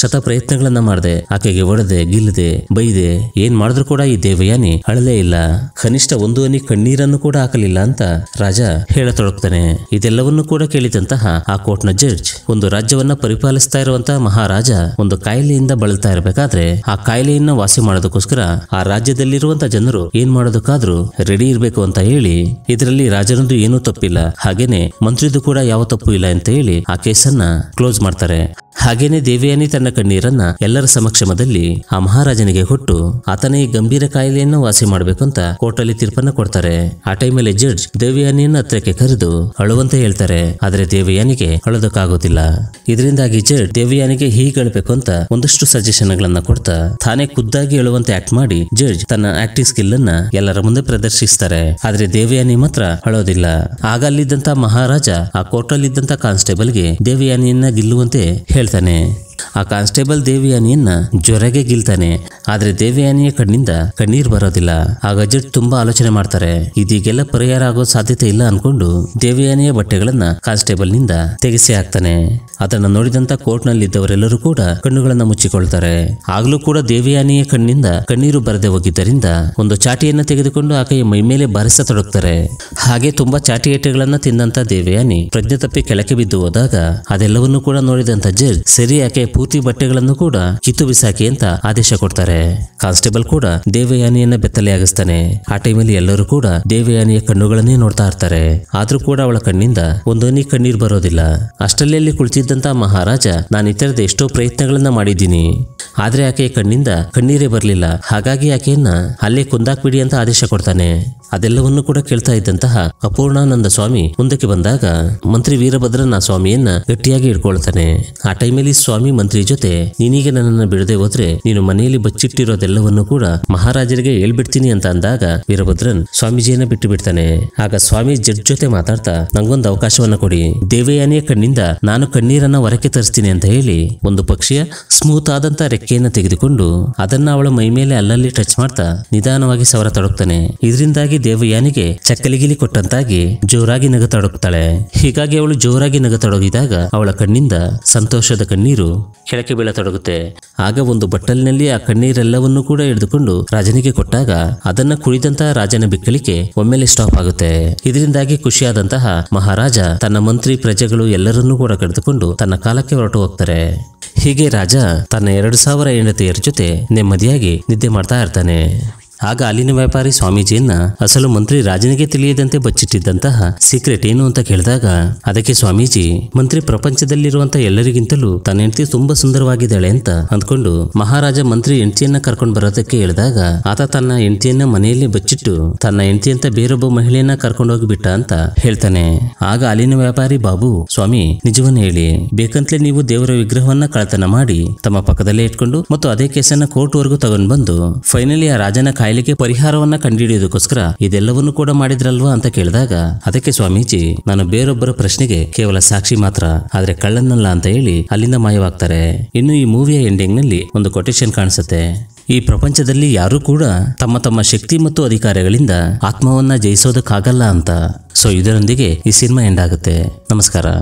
Speaker 1: ಶತ ಪ್ರಯತ್ನಗಳನ್ನ ಮಾಡಿದೆ ಆಕೆಗೆ ಒಡದೆ ಗಿಲ್ಲದೆ ಬೈದೆ ಏನ್ ಮಾಡಿದ್ರು ಕೂಡ ಈ ದೇವಯಾನಿ ಅಳಲೇ ಇಲ್ಲ ಕನಿಷ್ಠ ಒಂದು ಅನಿ ಕಣ್ಣೀರನ್ನು ಕೂಡ ಹಾಕಲಿಲ್ಲ ಅಂತ ರಾಜ ಹೇಳತೊಡಗ್ತಾನೆ ಇದೆಲ್ಲವನ್ನು ಕೂಡ ಕೇಳಿದಂತಹ ಆ ಕೋರ್ಟ್ನ ಜಡ್ಜ್ ಒಂದು ರಾಜ್ಯವನ್ನ ಪರಿಪಾಲಿಸ್ತಾ ಇರುವಂತಹ ಮಹಾರಾಜ ಒಂದು ಕಾಯಿಲೆಯಿಂದ ಬಳಲ್ತಾ ಇರಬೇಕಾದ್ರೆ ಆ ಕಾಯಿಲೆಯನ್ನ ವಾಸಿ ಮಾಡೋದಕ್ಕೋಸ್ಕರ ಆ ರಾಜ್ಯದಲ್ಲಿರುವಂತಹ ಜನರು ಏನ್ ಮಾಡೋದಕ್ಕಾದ್ರೂ ರೆಡಿ ಇರಬೇಕು ಅಂತ ಹೇಳಿ ಇದರಲ್ಲಿ ರಾಜನದ್ದು ಏನೂ ತಪ್ಪಿಲ್ಲ ಹಾಗೇನೆ ಮಂತ್ರಿದು ಕೂಡ ಯಾವ ತಪ್ಪು ಇಲ್ಲ ಅಂತ ಹೇಳಿ ಆ ಕೇಸನ್ನ ಕ್ಲೋಸ್ ಮಾಡ್ತಾರೆ ಹಾಗೆ ಹಾಗೇನೆ ದೇವಯಾನಿ ತನ್ನ ಕಣ್ಣೀರನ್ನ ಎಲ್ಲರ ಸಮಕ್ಷಮದಲ್ಲಿ ಆ ಮಹಾರಾಜನಿಗೆ ಹುಟ್ಟು ಆತನ ಈ ಗಂಭೀರ ಕಾಯಿಲೆಯನ್ನು ವಾಸಿ ಮಾಡಬೇಕು ಅಂತ ಕೋರ್ಟಲ್ಲಿ ತೀರ್ಪನ್ನ ಕೊಡ್ತಾರೆ ಆ ಟೈಮಲ್ಲಿ ಜಡ್ಜ್ ದೇವಯಾನಿಯನ್ನು ಹತ್ರಕ್ಕೆ ಕರೆದು ಅಳುವಂತೆ ಹೇಳ್ತಾರೆ ಆದ್ರೆ ದೇವಯಾನಿಗೆ ಅಳೋದಕ್ಕಾಗೋದಿಲ್ಲ ಇದರಿಂದಾಗಿ ಜಡ್ಜ್ ದೇವಯಾನಿಗೆ ಹೀಗೇಳ್ಬೇಕು ಅಂತ ಒಂದಷ್ಟು ಸಜೆಷನ್ ಗಳನ್ನ ಕೊಡ್ತಾ ತಾನೇ ಖುದ್ದಾಗಿ ಹೇಳುವಂತೆ ಆಕ್ಟ್ ಮಾಡಿ ಜಡ್ಜ್ ತನ್ನ ಆಕ್ಟಿಂಗ್ ಸ್ಕಿಲ್ ಅನ್ನ ಎಲ್ಲರ ಮುಂದೆ ಪ್ರದರ್ಶಿಸ್ತಾರೆ ಆದ್ರೆ ದೇವಯಾನಿ ಮಾತ್ರ ಅಳೋದಿಲ್ಲ ಆಗ ಅಲ್ಲಿದ್ದಂತ ಮಹಾರಾಜ ಆ ಕಾನ್ಸ್ಟೇಬಲ್ ಕಾನ್ಸ್ಟೇಬಲ್ಗೆ ದೇವಯಾನಿಯನ್ನ ಗೆಲ್ಲುವಂತೆ ಹೇಳ್ತಾನೆ ini ಆ ಕಾನ್ಸ್ಟೇಬಲ್ ದೇವಿಯಾನಿಯನ್ನ ಜ್ವರಗೆ ಗಿಲ್ತಾನೆ ಆದ್ರೆ ದೇವಯಾನಿಯ ಕಣ್ಣಿಂದ ಕಣ್ಣೀರ್ ಬರೋದಿಲ್ಲ ಆಗ ಅಜಿತ್ ತುಂಬಾ ಆಲೋಚನೆ ಮಾಡ್ತಾರೆ ಇದೀಗೆಲ್ಲ ಪರಿಹಾರ ಆಗೋ ಸಾಧ್ಯತೆ ಇಲ್ಲ ಅನ್ಕೊಂಡು ದೇವಯಾನಿಯ ಬಟ್ಟೆಗಳನ್ನ ಕಾನ್ಸ್ಟೇಬಲ್ ನಿಂದ ತೆಗೆಸಿ ಹಾಕ್ತಾನೆ ಅದನ್ನ ನೋಡಿದಂತ ಕೋರ್ಟ್ ನಲ್ಲಿ ಇದ್ದವರೆಲ್ಲರೂ ಕೂಡ ಕಣ್ಣುಗಳನ್ನ ಮುಚ್ಚಿಕೊಳ್ತಾರೆ ಆಗ್ಲೂ ಕೂಡ ದೇವಯಾನಿಯ ಕಣ್ಣಿಂದ ಕಣ್ಣೀರು ಬರದೆ ಹೋಗಿದ್ದರಿಂದ ಒಂದು ಚಾಟಿಯನ್ನ ತೆಗೆದುಕೊಂಡು ಆಕೆಯ ಮೈ ಮೇಲೆ ಬಾರಿಸತೊಡಗ್ತಾರೆ ಹಾಗೆ ತುಂಬಾ ಚಾಟಿಯೇಟೆಗಳನ್ನ ತಿಂದಂತ ದೇವಯಾನಿ ಪ್ರಜ್ಞೆ ತಪ್ಪಿ ಕೆಳಕ್ಕೆ ಬಿದ್ದು ಹೋದಾಗ ಅದೆಲ್ಲವನ್ನೂ ಕೂಡ ನೋಡಿದಂತ ಜಡ್ಜ್ ಸರಿ ಆಕೆ ಪೂರ್ತಿ ಬಟ್ಟೆಗಳನ್ನು ಕೂಡ ಕಿತ್ತು ಬಿಸಾಕಿ ಅಂತ ಆದೇಶ ಕೊಡ್ತಾರೆ ಕಾನ್ಸ್ಟೇಬಲ್ ಕೂಡ ದೇವಯಾನಿಯನ್ನ ಬೆತ್ತಲೆಯಾಗಿಸ್ತಾನೆ ಆ ಟೈಮಲ್ಲಿ ಎಲ್ಲರೂ ಕೂಡ ದೇವಯಾನಿಯ ಕಣ್ಣುಗಳನ್ನೇ ನೋಡ್ತಾ ಇರ್ತಾರೆ ಆದ್ರೂ ಕೂಡ ಅವಳ ಕಣ್ಣಿಂದ ಒಂದೊನಿ ಕಣ್ಣೀರ್ ಬರೋದಿಲ್ಲ ಅಷ್ಟಲ್ಲಿ ಕುಳಿತಿದ್ದಂತ ಮಹಾರಾಜ ನಾನು ಇತರದ ಎಷ್ಟೋ ಪ್ರಯತ್ನಗಳನ್ನ ಮಾಡಿದ್ದೀನಿ ಆದ್ರೆ ಆಕೆಯ ಕಣ್ಣಿಂದ ಕಣ್ಣೀರೇ ಬರಲಿಲ್ಲ ಹಾಗಾಗಿ ಆಕೆಯನ್ನ ಅಲ್ಲೇ ಕುಂದಾಕ್ಬಿಡಿ ಅಂತ ಆದೇಶ ಕೊಡ್ತಾನೆ ಅದೆಲ್ಲವನ್ನೂ ಕೂಡ ಕೇಳ್ತಾ ಇದ್ದಂತಹ ಅಪೂರ್ಣಾನಂದ ಸ್ವಾಮಿ ಮುಂದಕ್ಕೆ ಬಂದಾಗ ಮಂತ್ರಿ ವೀರಭದ್ರನ ಸ್ವಾಮಿಯನ್ನ ಗಟ್ಟಿಯಾಗಿ ಇಟ್ಕೊಳ್ತಾನೆ ಆ ಟೈಮಲ್ಲಿ ಸ್ವಾಮಿ ಮಂತ್ರಿ ಜೊತೆ ನೀನೀಗ ನನ್ನನ್ನು ಬಿಡದೆ ಹೋದ್ರೆ ನೀನು ಮನೆಯಲ್ಲಿ ಬಚ್ಚಿಟ್ಟಿರೋದೆಲ್ಲವನ್ನು ಕೂಡ ಮಹಾರಾಜರಿಗೆ ಹೇಳ್ಬಿಡ್ತೀನಿ ಅಂತ ಅಂದಾಗ ವೀರಭದ್ರನ್ ಸ್ವಾಮೀಜಿಯನ್ನ ಬಿಟ್ಟು ಬಿಡ್ತಾನೆ ಆಗ ಸ್ವಾಮಿ ಜಡ್ ಜೊತೆ ಮಾತಾಡ್ತಾ ನಂಗೊಂದು ಅವಕಾಶವನ್ನ ಕೊಡಿ ದೇವಯಾನಿಯ ಕಣ್ಣಿಂದ ನಾನು ಕಣ್ಣೀರನ್ನ ಹೊರಕ್ಕೆ ತರಿಸ್ತೀನಿ ಅಂತ ಹೇಳಿ ಒಂದು ಪಕ್ಷಿಯ ಸ್ಮೂತ್ ಆದಂತ ರೆಕ್ಕೆಯನ್ನ ತೆಗೆದುಕೊಂಡು ಅದನ್ನ ಅವಳ ಮೈ ಮೇಲೆ ಅಲ್ಲಲ್ಲಿ ಟಚ್ ಮಾಡ್ತಾ ನಿಧಾನವಾಗಿ ಸವರ ತೊಡಗ್ತಾನೆ ಇದರಿಂದಾಗಿ ಹೀಗಾಗಿ ದೇವಯಾನಿಗೆ ಚಕ್ಕಲಿಗಿಲಿ ಕೊಟ್ಟಂತಾಗಿ ಜೋರಾಗಿ ನಗತೊಡಗುತ್ತಾಳೆ ಹೀಗಾಗಿ ಅವಳು ಜೋರಾಗಿ ನಗತೊಡಗಿದಾಗ ಅವಳ ಕಣ್ಣಿಂದ ಸಂತೋಷದ ಕಣ್ಣೀರು ಕೆಳಕ್ಕೆ ಬೀಳತೊಡಗುತ್ತೆ ಆಗ ಒಂದು ಬಟ್ಟಲಿನಲ್ಲಿ ಆ ಕಣ್ಣೀರೆಲ್ಲವನ್ನೂ ಕೂಡ ಹಿಡಿದುಕೊಂಡು ರಾಜನಿಗೆ ಕೊಟ್ಟಾಗ ಅದನ್ನ ಕುಡಿದಂತ ರಾಜನ ಬಿಕ್ಕಲಿಕೆ ಒಮ್ಮೆಲೆ ಸ್ಟಾಪ್ ಆಗುತ್ತೆ ಇದರಿಂದಾಗಿ ಖುಷಿಯಾದಂತಹ ಮಹಾರಾಜ ತನ್ನ ಮಂತ್ರಿ ಪ್ರಜೆಗಳು ಎಲ್ಲರನ್ನೂ ಕೂಡ ಕರೆದುಕೊಂಡು ತನ್ನ ಕಾಲಕ್ಕೆ ಹೊರಟು ಹೋಗ್ತಾರೆ ಹೀಗೆ ರಾಜ ತನ್ನ ಎರಡು ಸಾವಿರ ಹೆಂಡತಿಯರ ಜೊತೆ ನೆಮ್ಮದಿಯಾಗಿ ನಿದ್ದೆ ಮಾಡ್ತಾ ಇರ್ತಾನೆ ಆಗ ಅಲ್ಲಿನ ವ್ಯಾಪಾರಿ ಸ್ವಾಮೀಜಿಯನ್ನ ಅಸಲು ಮಂತ್ರಿ ರಾಜನಿಗೆ ತಿಳಿಯದಂತೆ ಬಚ್ಚಿಟ್ಟಿದ್ದಂತಹ ಸೀಕ್ರೆಟ್ ಏನು ಅಂತ ಕೇಳಿದಾಗ ಅದಕ್ಕೆ ಸ್ವಾಮೀಜಿ ಮಂತ್ರಿ ಪ್ರಪಂಚದಲ್ಲಿರುವಂತಹ ಎಲ್ಲರಿಗಿಂತಲೂ ತನ್ನ ಹೆಂಡತಿ ತುಂಬಾ ಸುಂದರವಾಗಿದ್ದಾಳೆ ಅಂತ ಅಂದ್ಕೊಂಡು ಮಹಾರಾಜ ಮಂತ್ರಿ ಹೆಂಡತಿಯನ್ನ ಕರ್ಕೊಂಡು ಬರೋದಕ್ಕೆ ಹೇಳಿದಾಗ ಆತ ತನ್ನ ಹೆಂಡತಿಯನ್ನ ಮನೆಯಲ್ಲಿ ಬಚ್ಚಿಟ್ಟು ತನ್ನ ಹೆಂಡತಿ ಅಂತ ಬೇರೊಬ್ಬ ಮಹಿಳೆಯನ್ನ ಕರ್ಕೊಂಡು ಹೋಗಿಬಿಟ್ಟ ಅಂತ ಹೇಳ್ತಾನೆ ಆಗ ಅಲ್ಲಿನ ವ್ಯಾಪಾರಿ ಬಾಬು ಸ್ವಾಮಿ ನಿಜವನ್ನ ಹೇಳಿ ಬೇಕಂತಲೇ ನೀವು ದೇವರ ವಿಗ್ರಹವನ್ನ ಕಳತನ ಮಾಡಿ ತಮ್ಮ ಪಕ್ಕದಲ್ಲೇ ಇಟ್ಕೊಂಡು ಮತ್ತು ಅದೇ ಕೇಸನ್ನ ಕೋರ್ಟ್ ವರೆಗೂ ತಗೊಂಡು ಬಂದು ಫೈನಲಿ ಆ ರಾಜನ ಕಾಯಿಲೆಗೆ ಪರಿಹಾರವನ್ನ ಕಂಡುಹಿಡಿಯೋದಕ್ಕೋಸ್ಕರ ಇದೆಲ್ಲವನ್ನೂ ಕೂಡ ಮಾಡಿದ್ರಲ್ವಾ ಅಂತ ಕೇಳಿದಾಗ ಅದಕ್ಕೆ ಸ್ವಾಮೀಜಿ ನಾನು ಬೇರೊಬ್ಬರ ಪ್ರಶ್ನೆಗೆ ಕೇವಲ ಸಾಕ್ಷಿ ಮಾತ್ರ ಆದ್ರೆ ಕಳ್ಳನಲ್ಲ ಅಂತ ಹೇಳಿ ಅಲ್ಲಿಂದ ಮಾಯವಾಗ್ತಾರೆ ಇನ್ನು ಈ ಮೂವಿಯ ಎಂಡಿಂಗ್ ನಲ್ಲಿ ಒಂದು ಕೊಟೇಶನ್ ಕಾಣಿಸುತ್ತೆ ಈ ಪ್ರಪಂಚದಲ್ಲಿ ಯಾರೂ ಕೂಡ ತಮ್ಮ ತಮ್ಮ ಶಕ್ತಿ ಮತ್ತು ಅಧಿಕಾರಗಳಿಂದ ಆತ್ಮವನ್ನ ಜಯಿಸೋದಕ್ಕಾಗಲ್ಲ ಅಂತ ಸೊ ಇದರೊಂದಿಗೆ ಈ ಸಿನಿಮಾ ಎಂಡ್ ಆಗುತ್ತೆ ನಮಸ್ಕಾರ